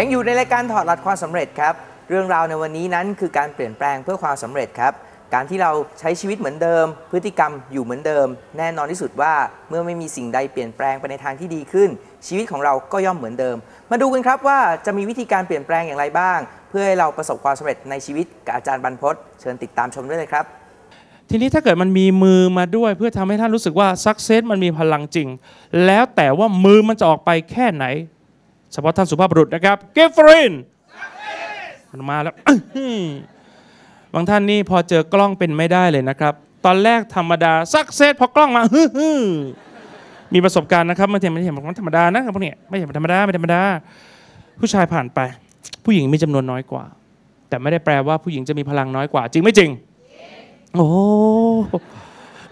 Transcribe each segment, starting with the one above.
ยังอยู่ในรายการถอดรหัสความสำเร็จครับเรื่องราวในวันนี้นั้นคือการเปลี่ยนแปลงเพื่อความสำเร็จครับการที่เราใช้ชีวิตเหมือนเดิม พฤติกรรมอยู่เหมือนเดิม แน่นอนที่สุดว่า เมื่อไม่มีสิ่งใดเปลี่ยนแปลงไปในทางที่ดีขึ้น ชีวิตของเราก็ย่อมเหมือนเดิม มาดูกันครับว่าจะมีวิธีการเปลี่ยนแปลงอย่างไรบ้าง เพื่อให้เราประสบความสำเร็จในชีวิตกับอาจารย์บรรพศเชิญติดตามชมด้วยเลยครับ ทีนี้ถ้าเกิดมันมีมือมาด้วย เพื่อทำให้ท่านรู้สึกว่าสักเซสมันมีพลังจริง แล้วแต่ว่ามือมันจะออกไปแค่ไหนเฉพาะท่านสุภาพบุรุษนะครับเกฟรินมันมาแล้วบางท่านนี่พอเจอกล้องเป็นไม่ได้เลยนะครับ ตอนแรกธรรมดาสักเซตพอกล้องมาฮึมีประสบการณ์นะครับมมนเห็นมนใชนธรรมดานะครับพวกนี้ไม่ใช่ธรรมดา ไม่ธรรมดา ผู้ชายผ่านไป ผู้หญิงมีจำนวนน้อยกว่า แต่ไม่ได้แปลว่าผู้หญิงจะมีพลังน้อยกว่าจริงไม่จริง โอ้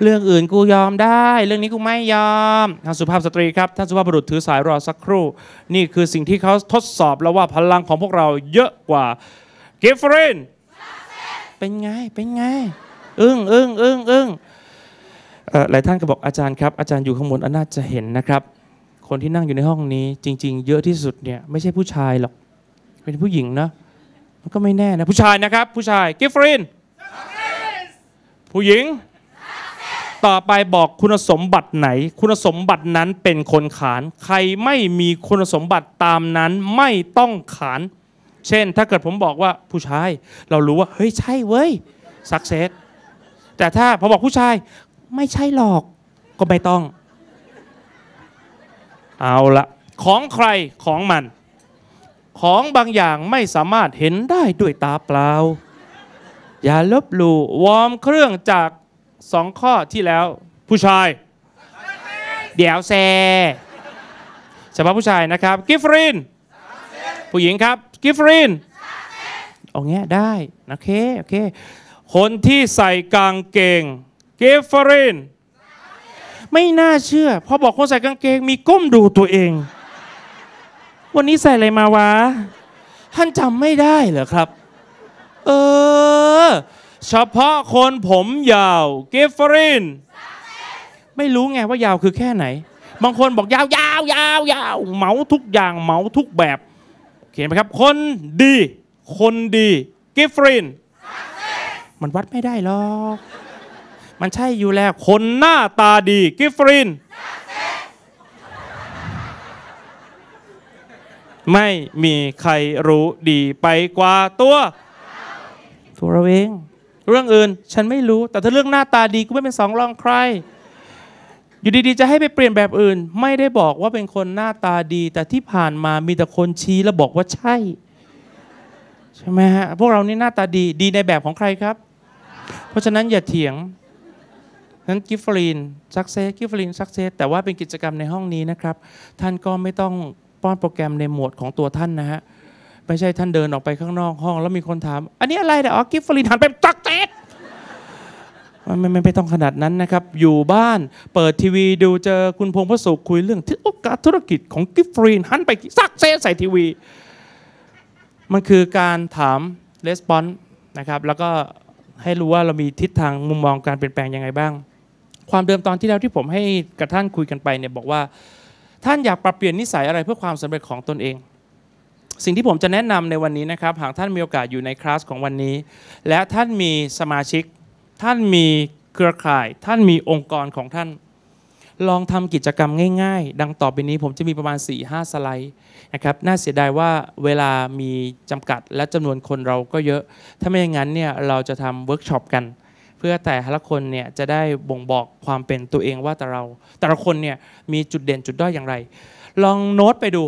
เรื่องอื่นกูยอมได้ เรื่องนี้กูไม่ยอมท่านสุภาพสตรีครับ ท่านสุภาพบุรุษถือสายรอสักครู่ นี่คือสิ่งที่เขาทดสอบแล้วว่าพลังของพวกเราเยอะกว่าเกฟเฟรนเป็นไงเป็นไงอึ้งอึ้งอึ้งอึ้งหลายท่านก็บอกอาจารย์ครับ อาจารย์อยู่ข้างบนอน่าจะเห็นนะครับ คนที่นั่งอยู่ในห้องนี้ จริง ๆ เยอะที่สุดเนี่ยไม่ใช่ผู้ชายหรอก เป็นผู้หญิงนะมันก็ไม่แน่นะ ผู้ชายนะครับ ผู้ชายกิฟฟรินผู้หญิงต่อไปบอกคุณสมบัติไหนคุณสมบัตินั้นเป็นคนขาน ใครไม่มีคุณสมบัติตามนั้นไม่ต้องขาน เช่นถ้าเกิดผมบอกว่าผู้ชายเรารู้ว่าเฮ้ยใช่เว้ยสักเซสแต่ถ้าพอบอกผู้ชายไม่ใช่หรอก ก็ไม่ต้อง เอาละของใครของมัน ของบางอย่างไม่สามารถเห็นได้ด้วยตาเปล่า อย่าลบหลู่วอร์มเครื่องจากสองข้อที่แล้วผู้ชาย เดี๋ยวแซ่เฉพาะผู้ชายนะครับ กิฟรินผู้หญิงครับ กิฟรินเอาเงี้ยได้โอเคโอเค คนที่ใส่กางเกงกิฟรินไม่น่าเชื่อพอบอกคนใส่กางเกงมีก้มดูตัวเอง วันนี้ใส่อะไรมาวะ ท่านจำไม่ได้เหรอครับ เออเฉพาะคนผมยาวกิฟฟรินไม่รู้ไงว่ายาวคือแค่ไหน บางคนบอกยาวยาวยาวยาวเหมาทุกอย่างเหมาทุกแบบเขียนไหมครับ คนดี คนดีกิฟฟรินมันวัดไม่ได้หรอก มันใช่อยู่แล้วคนหน้าตาดีกิฟฟรินไม่มีใครรู้ดีไปกว่าตัวตัวเราเองเรื่องอื่น ฉันไม่รู้แต่ถ้าเรื่องหน้าตาดีกูไม่เป็นสองรองใคร อยู่ดีๆจะให้ไปเปลี่ยนแบบอื่นไม่ได้บอกว่าเป็นคนหน้าตาดี แต่ที่ผ่านมามีแต่คนชี้แล้วบอกว่าใช่ใช่ไหมฮะ พวกเรานี่หน้าตาดีดีในแบบของใครครับ เพราะฉะนั้นอย่าเถียงนั้นกิฟฟรีนซักเซสกิฟฟรีนซักเซสแต่ว่าเป็นกิจกรรมในห้องนี้นะครับ ท่านก็ไม่ต้องป้อนโปรแกรมในหมวดของตัวท่านนะฮะไม่ใช่ท่านเดินออกไปข้างนอกห้อง แล้วมีคนถาม อันนี้อะไรเนี่ยอ๋อกิฟฟรีนหันไปตักเตะไม่ไม่ไม่ต้องขนาดนั้นนะครับ อยู่บ้านเปิดทีวีดูเจอคุณพงษ์พระสุขคุยเรื่องทโอกาสธุรกิจของกิฟฟรีนหันไป ซักเซใส่ทีวี มันคือการถามレスปอนนะครับแล้วก็ให้รู้ว่าเรามีทิศทางมุมมองการเปลี่ยนแปลงยังไงบ้าง ความเดิมตอนที่แล้วที่ผมให้กับท่านคุยกันไปเนี่ยบอกว่า ท่านอยากปรับเปลี่ยนนิสัยอะไรเพื่อความสำเร็จของตนเองสิ่งที่ผมจะแนะนำในวันนี้นะครับหากท่านมีโอกาสอยู่ในคลาสของวันนี้ และท่านมีสมาชิก ท่านมีเครือข่าย ท่านมีองค์กรของท่าน ลองทำกิจกรรมง่ายๆ ดังต่อไปนี้ผมจะมีประมาณ4หสไลด์นะครับน่าเสียดายว่าเวลามีจำกัดและจำนวนคนเราก็เยอะถ้าไม่อย่างนั้นเนี่ยเราจะทำเวิร์กช็อปกัน เพื่อแต่ละคนเนี่ยจะได้บ่งบอกความเป็นตัวเองว่าแต่เรา แต่ละคนเนี่ยมีจุดเด่นจุดด้อยอย่างไร ลองโน้ตไปดู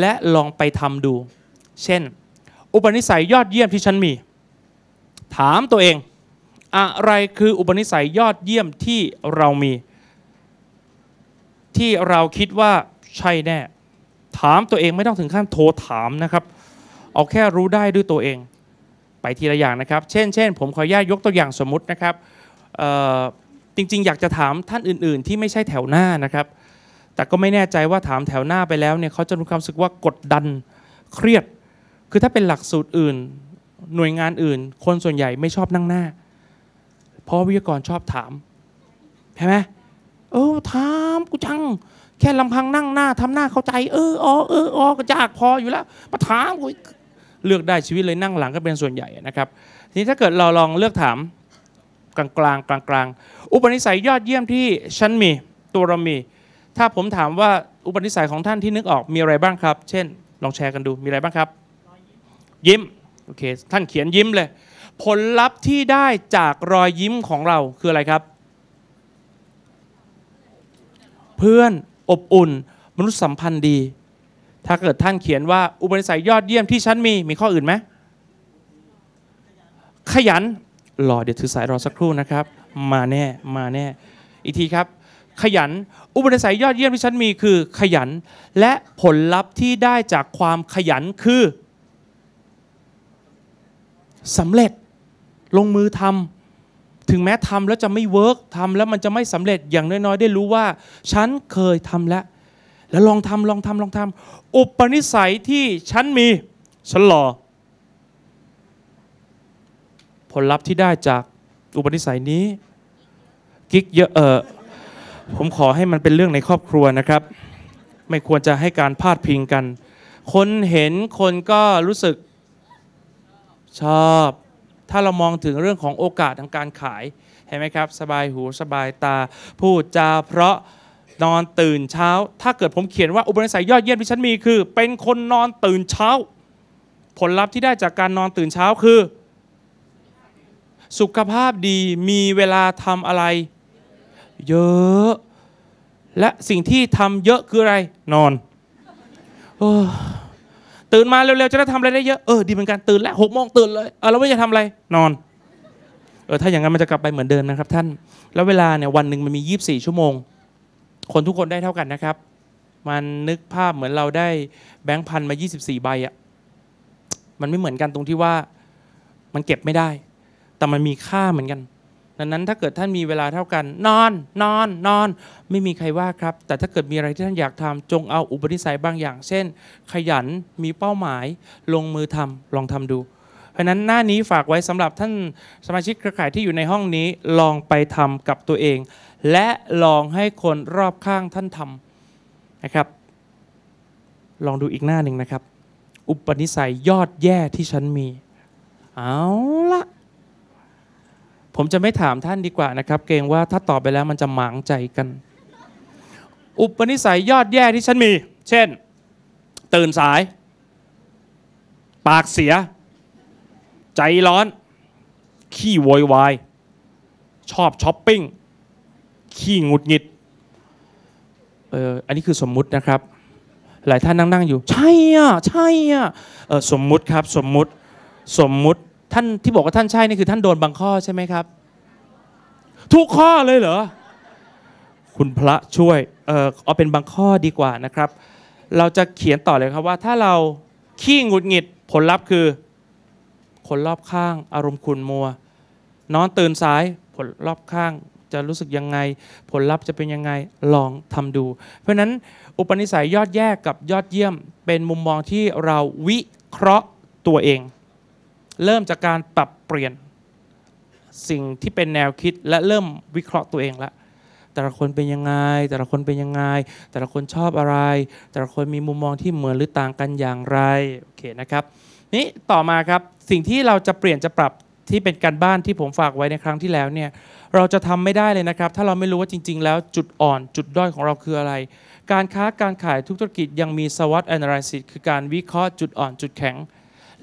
และลองไปทำดู เช่น อุปนิสัยยอดเยี่ยมที่ฉันมี ถามตัวเอง อะไรคืออุปนิสัยยอดเยี่ยมที่เรามี ที่เราคิดว่าใช่แน่ ถามตัวเองไม่ต้องถึงขั้นโทรถามนะครับ เอาแค่รู้ได้ด้วยตัวเอง ไปทีละอย่างนะครับ เช่นเช่นผมขออนุญาตยกตัวอย่างสมมตินะครับ จริงๆ อยากจะถามท่านอื่น ๆ ที่ไม่ใช่แถวหน้านะครับแต่ก็ไม่แน่ใจว่าถามแถวหน้าไปแล้วเนี่ยเขาจะรู้ความรู้สึกว่ากดดันเครียด คือถ้าเป็นหลักสูตรอื่น หน่วยงานอื่น คนส่วนใหญ่ไม่ชอบนั่งหน้าเพราะวิทยากรชอบถาม ใช่ไหมเออถามกูจังแค่ลำพังนั่งหน้าทำหน้าเข้าใจเออออเออออก็จาก พออยู่แล้ว มาถามกูเลือกได้ชีวิตเลยนั่งหลังก็เป็นส่วนใหญ่นะครับ ทีนี้ถ้าเกิดเราลองเลือกถาม กลางกลางกลางกลางอุปนิสัยยอดเยี่ยมที่ฉันมี ตัวเรามีถ้าผมถามว่าอุปนิสัยของท่านที่นึกออกมีอะไรบ้างครับ เช่น ลองแชร์กันดูมีอะไรบ้างครับ ยิ้มโอเคท่านเขียนยิ้มเลยผลลัพธ์ที่ได้จากรอยยิ้มของเราคืออะไรครับ เพื่อนอบอุ่นมนุษยสัมพันธ์ดี ถ้าเกิดท่านเขียนว่าอุปนิสัยยอดเยี่ยมที่ฉันมี มีข้ออื่นไหมขยันรอเดี๋ยวถือสายรอสักครู่นะครับ มาแน่มาแน่อีกทีครับขยัน อุปนิสัยยอดเยี่ยมที่ฉันมีคือขยัน และผลลัพธ์ที่ได้จากความขยันคือสำเร็จ ลงมือทำ ถึงแม้ทำแล้วจะไม่เวิร์กทำแล้วมันจะไม่สำเร็จ อย่างน้อยๆได้รู้ว่า ฉันเคยทำแล้ว แล้วลองทำลองทำลองทำอุปนิสัยที่ฉันมีฉันหล่อผลลัพธ์ที่ได้จากอุปนิสัยนี้กิ๊กเยอะเออผมขอให้มันเป็นเรื่องในครอบครัวนะครับ ไม่ควรจะให้การพาดพิงกัน คนเห็นคนก็รู้สึกชอบถ้าเรามองถึงเรื่องของโอกาสทางการขายเห็นไหมครับ สบายหูสบายตา พูดจาเพราะนอนตื่นเช้า ถ้าเกิดผมเขียนว่าอุปนิสัยยอดเยี่ยมที่ฉันมีคือเป็นคนนอนตื่นเช้า ผลลัพธ์ที่ได้จากการนอนตื่นเช้าคือ สุขภาพดีมีเวลาทำอะไรเยอะ และสิ่งที่ทำเยอะคืออะไร นอนออ ตื่นมาเร็ว ๆ จะได้ทำอะไรได้เยอะ เออ ดีเหมือนกันตื่นแล้วหกโมงตื่นเลยเออแล้วไม่จะทำอะไร นอน เออ ถ้าอย่างนั้นมันจะกลับไปเหมือนเดิมนะครับ ท่าน แล้วเวลาเนี่ยวันหนึ่งมันมียีสิบี่ชั่วโมง คนทุกคนได้เท่ากันนะครับ มันนึกภาพเหมือนเราได้ แบงค์พันมา24ใบอะ่ะ มันไม่เหมือนกันตรงที่ว่า มันเก็บไม่ได้ แต่มันมีค่าเหมือนกันดังนั้นถ้าเกิดท่านมีเวลาเท่ากัน นอนนอนนอนไม่มีใครว่าครับ แต่ถ้าเกิดมีอะไรที่ท่านอยากทำจงเอาอุปนิสัยบางอย่าง เช่น ขยันมีเป้าหมายลงมือทำ ลองทำดู เพราะนั้นหน้านี้ฝากไว้สำหรับท่านสมาชิกเครือข่ายที่อยู่ในห้องนี้ลองไปทำกับตัวเอง และลองให้คนรอบข้างท่านทำนะครับ ลองดูอีกหน้าหนึ่งนะครับ อุปนิสัยยอดแย่ที่ฉันมี เอาละผมจะไม่ถามท่านดีกว่านะครับเกรงว่าถ้าตอบไปแล้วมันจะหมางใจกัน อุปนิสัยยอดแย่ที่ฉันมี เช่น ตื่นสาย ปากเสีย ใจร้อน ขี้โวยวายชอบช้อปปิ้งขี้งุดหงิดเอออันนี้คือสมมุตินะครับ หลายท่านนั่งนั่งอยู่ใช่อ่ะ ใช่อ่ะสมมุติครับสมมุติสมมุติท่านที่บอกว่าท่านใช่นี่คือท่านโดนบางข้อใช่ไหมครับทุกข้อเลยเหรอคุณพระช่วย เออเอาเป็นบางข้อดีกว่านะครับ เราจะเขียนต่อเลยครับว่าถ้าเรา ขี้งุดหงิดผลลัพธ์คือคนรอบข้าง อารมณ์ขุณนมัว นอนตื่นสายผลรอบข้างจะรู้สึกยังไง ผลลัพธ์จะเป็นยังไงลองทำดู เพราะฉะนั้นอุปนิสัยยอดแย่กับยอดเยี่ยม เป็นมุมมองที่เราวิเคราะห์ตัวเองเริ่มจากการปรับเปลี่ยน สิ่งที่เป็นแนวคิดและเริ่มวิเคราะห์ตัวเองละแต่ละคนเป็นยังไง แต่ละคนเป็นยังไง แต่ละคนชอบอะไร แต่ละคนมีมุมมองที่เหมือนหรือต่างกันอย่างไรโอเคนะครับนี่ต่อมาครับสิ่งที่เราจะเปลี่ยนจะปรับที่เป็นการบ้านที่ผมฝากไว้ในครั้งที่แล้วเนี่ยเราจะทำไม่ได้เลยนะครับ ถ้าเราไม่รู้ว่าจริง ๆ แล้วจุดอ่อนจุดด้อยของเราคืออะไร การค้าการขายทุกธุรกิจ ยังมีส SWOT a n a ลิซิสคือการวิเคราะห์จุดอ่อนจุดแข็ง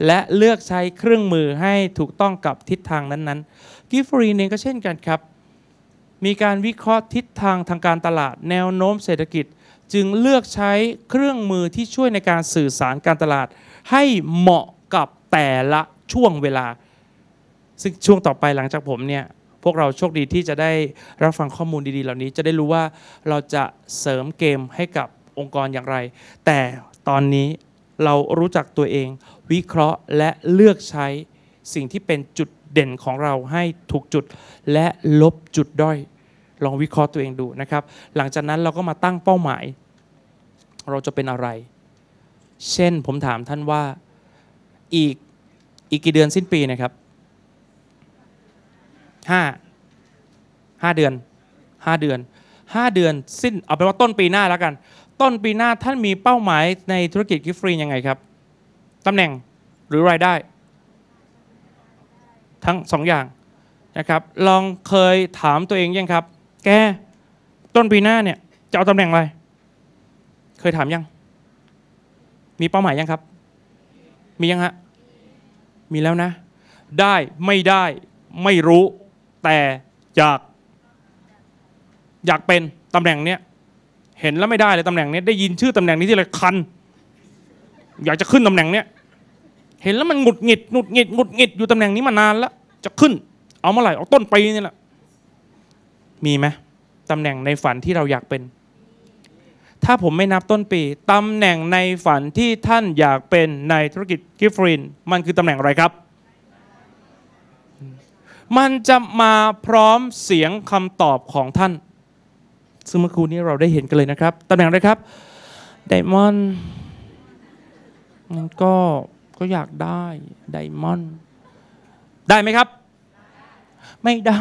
และเลือกใช้เครื่องมือให้ถูกต้องกับทิศทางนั้นๆ กิฟฟรีนเองก็เช่นกันครับ มีการวิเคราะห์ทิศทางทางการตลาดแนวโน้มเศรษฐกิจ จึงเลือกใช้เครื่องมือที่ช่วยในการสื่อสารการตลาด ให้เหมาะกับแต่ละช่วงเวลา ซึ่งช่วงต่อไปหลังจากผมเนี่ยพวกเราโชคดีที่จะได้รับฟังข้อมูลดีๆ เหล่านี้จะได้รู้ว่าเราจะเสริมเกมให้กับองค์กรอย่างไร แต่ตอนนี้เรารู้จักตัวเองวิเคราะห์และเลือกใช้สิ่งที่เป็นจุดเด่นของเราให้ถูกจุดและลบจุดด้อยลองวิเคราะห์ตัวเองดูนะครับหลังจากนั้นเราก็มาตั้งเป้าหมาย เราจะเป็นอะไร เช่นผมถามท่านว่าอีกอีกกี่เดือนสิ้นปีนะครับห้าห้าเดือนห้าเดือนห้าเดือนสิ้นเอาเป็นว่าต้นปีหน้าแล้วกัน ต้นปีหน้าท่านมีเป้าหมายในธุรกิจกิฟฟรียังไงครับตำแหน่งหรือรายได้ ทั้งสองอย่างนะครับ ลองเคยถามตัวเองยังครับ แกต้นปีหน้าเนี่ย จะเอาตำแหน่งอะไรเคยถามยังมีเป้าหมายยังครับมียังฮะมีแล้วนะ ได้ไม่ได้ไม่รู้ แต่อยาก อยากเป็นตำแหน่งเนี้ยเห็นแล้วไม่ได้เลยตำแหน่ง นี้ ได้ยินชื่อตำแหน่งนี้ที่เลยคันอยากจะขึ้นตำแหน่งเนี้ยเห็นแล้วมันหงุดหงิดหงุดหงิดหงุดหงิดอยู่ตำแหน่งนี้มานานแล้วจะขึ้น เอาเมื่อไหร่เอาต้นปีนี่แหละมีไหมตำแหน่งในฝันที่เราอยากเป็น ถ้าผมไม่นับต้นปีตำแหน่งในฝันที่ท่านอยากเป็นในธุรกิจกิฟฟรินมันคือตำแหน่งอะไรครับ มันจะมาพร้อมเสียงคำตอบของท่านซึ่งเมื่อคืนนี้เราได้เห็นกันเลยนะครับตำแหน่งอะไรครับ ไดมอนด์ก็ก็อยากได้ ไดมอนด์ได้ไหมครับ ไม่ได้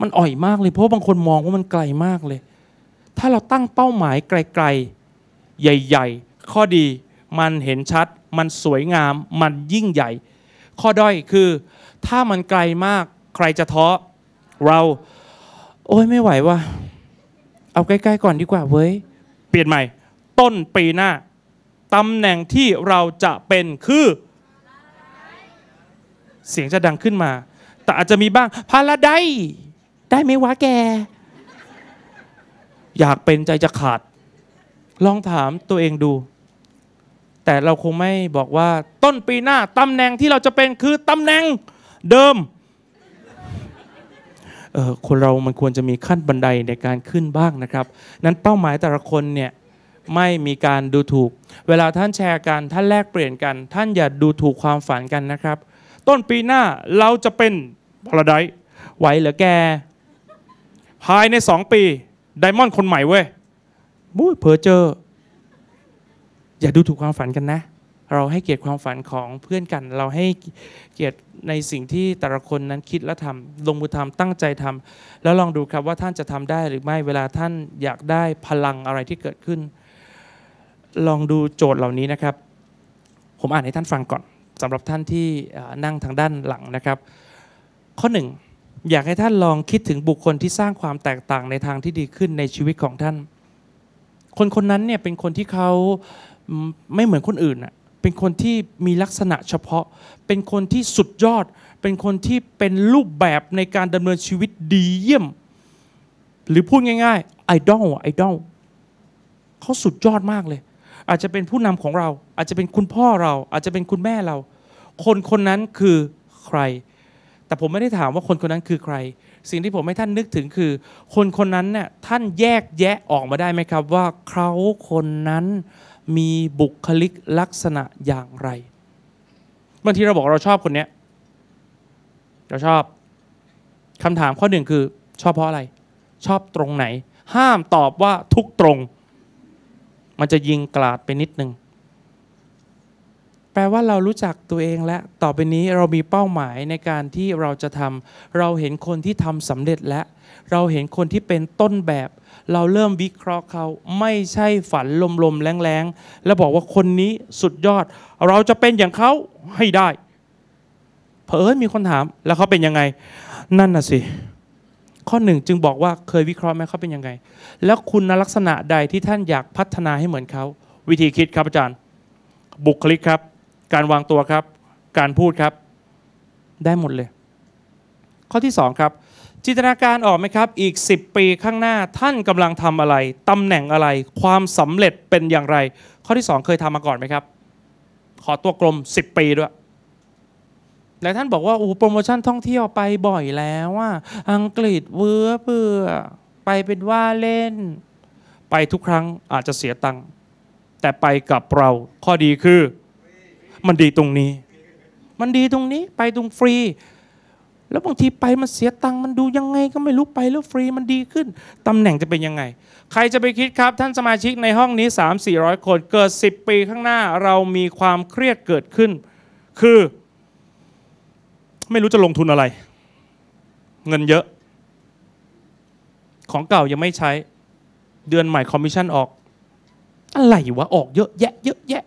มันอ่อยมากเลยเพราะบางคนมองว่ามันไกลมากเลย ถ้าเราตั้งเป้าหมายไกลๆ ใหญ่ ๆ ข้อดีมันเห็นชัด มันสวยงามมันยิ่งใหญ่ ข้อด้อยคือ ถ้ามันไกลมาก ใครจะท้อเรา โอ้ยไม่ไหวว่ะ เอาใกล้ ๆก่อนดีกว่าเว้ยเปลี่ยนใหม่ ต้นปีหน้าตำแหน่งที่เราจะเป็นคือ เสียงจะดังขึ้นมา แต่อาจจะมีบ้างพาราได้ ได้ไหมวะแก อยากเป็นใจจะขาด ลองถามตัวเองดู แต่เราคงไม่บอกว่าต้นปีหน้า ตำแหน่งที่เราจะเป็นคือ ตำแหน่งเดิม คนเรามันควรจะมีขั้นบันไดในการขึ้นบ้างนะครับ นั้นเป้าหมายแต่ละคนเนี่ยไม่มีการดูถูก เวลาท่านแชร์กัน ท่านแลกเปลี่ยนกัน ท่านอย่าดูถูกความฝันกันนะครับ ต้นปีหน้าเราจะเป็นพลไดไหวเหรือแกภายในสองปีไดมอนด์คนใหม่เว้ยบู้เพอเจออย่าดูถูกความฝันกันนะ เราให้เกียรติความฝันของเพื่อนกัน เราให้เกียรติในสิ่งที่แต่ละคนนั้นคิดและทำลงมือทำตั้งใจทำแล้วลองดูครับว่าท่านจะทำได้หรือไม่ เวลาท่านอยากได้พลังอะไรที่เกิดขึ้นลองดูโจทย์เหล่านี้นะครับ ผมอ่านให้ท่านฟังก่อนสำหรับท่านที่นั่งทางด้านหลังนะครับ ข้อหนึ่งอยากให้ท่านลองคิดถึงบุคคลที่สร้างความแตกต่างในทางที่ดีขึ้นในชีวิตของท่าน คนคนนั้นเนี่ยเป็นคนที่เขาไม่เหมือนคนอื่นอะเป็นคนที่มีลักษณะเฉพาะ เป็นคนที่สุดยอด เป็นคนที่เป็นรูปแบบในการดำเนินชีวิตดีเยี่ยม หรือพูดง่ายๆไอดอลไอดอลเขาสุดยอดมากเลยอาจจะเป็นผู้นำของเราอาจจะเป็นคุณพ่อเราอาจจะเป็นคุณแม่เรา คนคนนั้นคือใคร แต่ผมไม่ได้ถามว่าคนคนนั้นคือใคร สิ่งที่ผมให้ท่านนึกถึงคือ คนคนนั้นเนี่ยท่านแยกแยะออกมาได้ไหมครับว่าเขาคนนั้นมีบุคลิกลักษณะอย่างไรบางทีเราบอกเราชอบคนเนี้ยเราชอบคำถามข้อหนึ่งคือ ชอบเพราะอะไร ชอบตรงไหน ห้ามตอบว่าทุกตรงมันจะยิงกลาดไปนิดนึงแปลว่าเรารู้จักตัวเองและต่อไปนี้เรามีเป้าหมายในการที่เราจะทำเราเห็นคนที่ทำสำเร็จและ เราเห็นคนที่เป็นต้นแบบ เราเริ่มวิเคราะห์เขา ไม่ใช่ฝันลมๆแรงๆ แล้วบอกว่าคนนี้สุดยอด เราจะเป็นอย่างเขาให้ได้เผอิญมีคนถาม แล้วเขาเป็นยังไง นั่นน่ะสิข้อหนึ่งจึงบอกว่าเคยวิเคราะห์ไหมเขาเป็นยังไงแล้วคุณลักษณะใดที่ท่านอยากพัฒนาให้เหมือนเขาวิธีคิดครับอาจารย์บุคลิกครับ การวางตัวครับ การพูดครับ ได้หมดเลย ข้อที่2ครับจินตนาการออกไหมครับ อีก 10 ปีข้างหน้าท่านกำลังทำอะไร ตำแหน่งอะไร ความสำเร็จเป็นอย่างไร ข้อที่ 2 เคยทำมาก่อนไหมครับ ขอตัวกลม 10 ปีด้วยหลายท่านบอกว่าโอ้โปรโมชั่นท่องเที่ยวไปบ่อยแล้วว่าอังกฤษเวื้อเปื่อไปเป็นว่าเล่น ไปทุกครั้งอาจจะเสียตังค์แต่ไปกับเราข้อดีคือ มันดีตรงนี้ มันดีตรงนี้ไปตรงฟรี แล้วบางทีไปมันเสียตังค์มันดูยังไงก็ไม่รู้ไปแล้วฟรีมันดีขึ้นตำแหน่งจะเป็นยังไง ใครจะไปคิดครับ ท่านสมาชิกในห้องนี้3 4 0 0คนเกิด10ปีข้างหน้า เรามีความเครียดเกิดขึ้นคือไม่รู้จะลงทุนอะไร เงินเยอะ ของเก่ายังไม่ใช้ เดือนใหม่คอมมิชชั่นออกอะไรวะออกเยอะแยะเยอะแยะ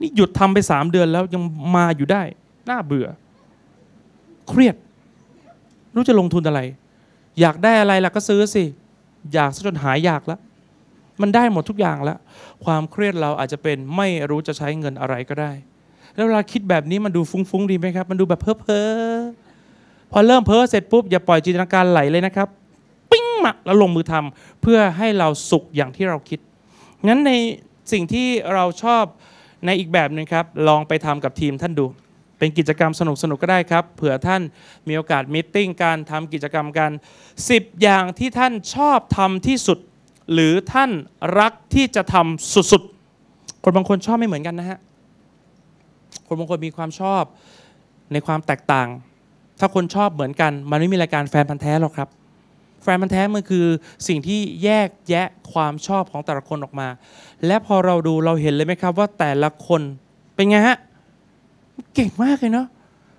นี่หยุดทำไปสามเดือนแล้วยังมาอยู่ได้ น่าเบื่อ เครียด รู้จะลงทุนอะไร อยากได้อะไรล่ะก็ซื้อสิ อยากซะจนหายอยากละ มันได้หมดทุกอย่างแล้ว ความเครียดเราอาจจะเป็นไม่รู้จะใช้เงินอะไรก็ได้แล้วเวลาคิดแบบนี้มันดูฟุ้งๆดีไหมครับมันดูแบบเพ้อเพ้อพอเริ่มเพ้อเสร็จปุ๊บอย่าปล่อยจินตนาการไหลเลยนะครับปิ้งมาแล้วลงมือทำเพื่อให้เราสุขอย่างที่เราคิดงั้นในสิ่งที่เราชอบในอีกแบบหนึ่งครับลองไปทำกับทีมท่านดูเป็นกิจกรรมสนุกสนุกก็ได้ครับเผื่อท่านมีโอกาสมิ팅การทำกิจกรรมกัน10อย่างที่ท่านชอบทำที่สุดหรือท่านรักที่จะทำสุดๆคนบางคนชอบไม่เหมือนกันนะฮะคนบางคนมีความชอบในความแตกต่าง ถ้าคนชอบเหมือนกัน มันไม่มีรายการแฟนพันธ์แท้หรอกครับ แฟนพันธ์แท้มันคือสิ่งที่แยกแยะความชอบของแต่ละคนออกมา และพอเราดูเราเห็นเลยไหมครับว่าแต่ละคนเป็นไงฮะเก่งมากเลยเนาะ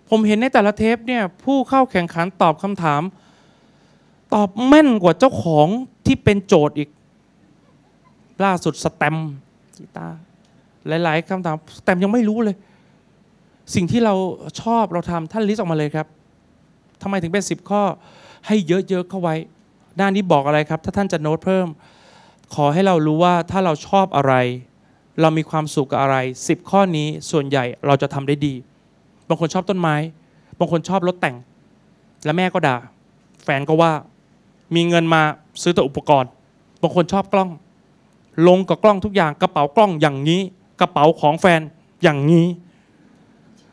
ผมเห็นในแต่ละเทปเนี่ย ผู้เข้าแข่งขันตอบคำถาม ตอบแม่นกว่าเจ้าของที่เป็นโจทย์อีก ล่าสุดสแตมกีตาร์หลายๆคำถามสแตมยังไม่รู้เลยสิ่งที่เราชอบเราทำท่านลิสต์ออกมาเลยครับ ทำไมถึงเป็น 10 ข้อให้เยอะๆเข้าไว้ด้านนี้บอกอะไรครับ ถ้าท่านจะโน้ตเพิ่ม ขอให้เรารู้ว่าถ้าเราชอบอะไร เรามีความสุขกับอะไร10ข้อนี้ส่วนใหญ่เราจะทำได้ดีบางคนชอบต้นไม้บางคนชอบรถแต่ง และแม่ก็ด่า แฟนก็ว่ามีเงินมาซื้อแต่อุปกรณ์บางคนชอบกล้อง ลงกับกล้องทุกอย่างกระเป๋ากล้องอย่างนี้กระเป๋าของแฟนอย่างนี้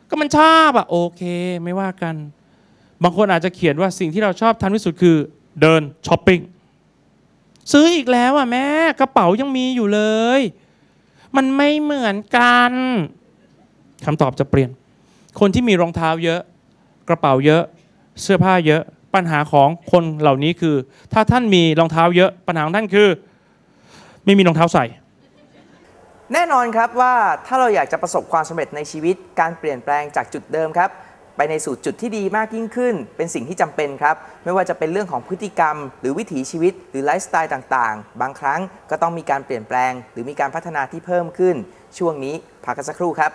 ก็มันชอบอะโอเคไม่ว่ากัน บางคนอาจจะเขียนว่าสิ่งที่เราชอบทนที่สุดคือเดินช้อปปิ้งซื้ออีกแล้วอะแม่กระเป๋ายังมีอยู่เลย มันไม่เหมือนกันคำตอบจะเปลี่ยน คนที่มีรองเท้าเยอะ กระเป๋าเยอะเสื้อผ้าเยอะปัญหาของคนเหล่านี้คือ ถ้าท่านมีรองเท้าเยอะปัญหาของท่านคือไม่มีรองเท้าใส่แน่นอนครับว่าถ้าเราอยากจะประสบความสำเร็จในชีวิตการเปลี่ยนแปลงจากจุดเดิมครับ ไปในสู่จุดที่ดีมากยิ่งขึ้น เป็นสิ่งที่จำเป็นครับ ไม่ว่าจะเป็นเรื่องของพฤติกรรม หรือวิถีชีวิต หรือไลฟ์สไตล์ต่างๆ บางครั้งก็ต้องมีการเปลี่ยนแปลง หรือมีการพัฒนาที่เพิ่มขึ้น ช่วงนี้พักกันสักครู่ครับ